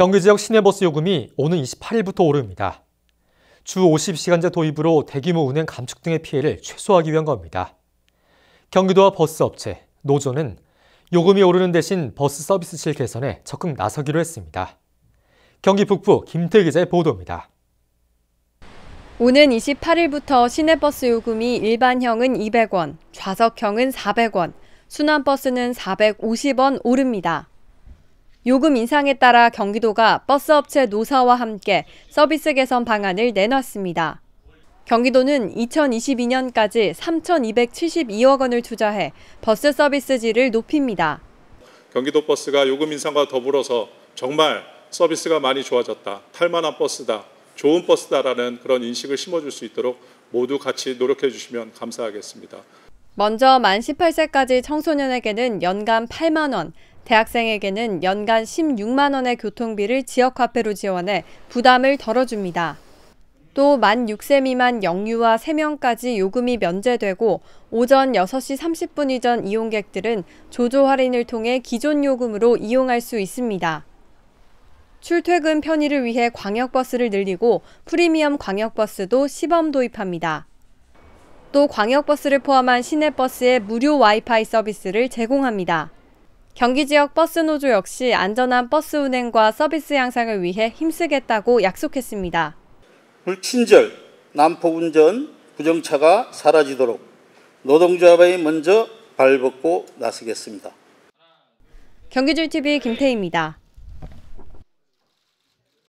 경기 지역 시내버스 요금이 오는 28일부터 오릅니다. 주 50시간제 도입으로 대규모 운행 감축 등의 피해를 최소화하기 위한 겁니다. 경기도와 버스업체, 노조는 요금이 오르는 대신 버스 서비스 질 개선에 적극 나서기로 했습니다. 경기 북부 김태 기자의 보도입니다. 오는 28일부터 시내버스 요금이 일반형은 200원, 좌석형은 400원, 순환버스는 450원 오릅니다. 요금 인상에 따라 경기도가 버스업체 노사와 함께 서비스 개선 방안을 내놨습니다. 경기도는 2022년까지 3,272억 원을 투자해 버스 서비스질을 높입니다. 경기도 버스가 요금 인상과 더불어서 정말 서비스가 많이 좋아졌다, 탈만한 버스다, 좋은 버스다라는 그런 인식을 심어줄 수 있도록 모두 같이 노력해 주시면 감사하겠습니다. 먼저 만 18세까지 청소년에게는 연간 8만 원, 대학생에게는 연간 16만 원의 교통비를 지역화폐로 지원해 부담을 덜어줍니다. 또 만 6세 미만 영유아 3명까지 요금이 면제되고 오전 6시 30분 이전 이용객들은 조조 할인을 통해 기존 요금으로 이용할 수 있습니다. 출퇴근 편의를 위해 광역버스를 늘리고 프리미엄 광역버스도 시범 도입합니다. 또 광역버스를 포함한 시내버스에 무료 와이파이 서비스를 제공합니다. 경기 지역 버스 노조 역시 안전한 버스 운행과 서비스 향상을 위해 힘쓰겠다고 약속했습니다. 불친절, 난폭 운전, 부정차가 사라지도록 노동조합이 먼저 발벗고 나서겠습니다. 경기줄 TV 김태희입니다.